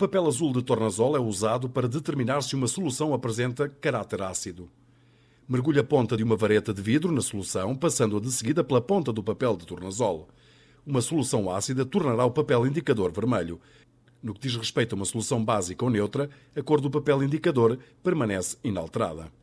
papel azul de tornasol é usado para determinar se uma solução apresenta caráter ácido. Mergulhe a ponta de uma vareta de vidro na solução, passando-a de seguida pela ponta do papel de tornasol. Uma solução ácida tornará o papel indicador vermelho. No que diz respeito a uma solução básica ou neutra, a cor do papel indicador permanece inalterada.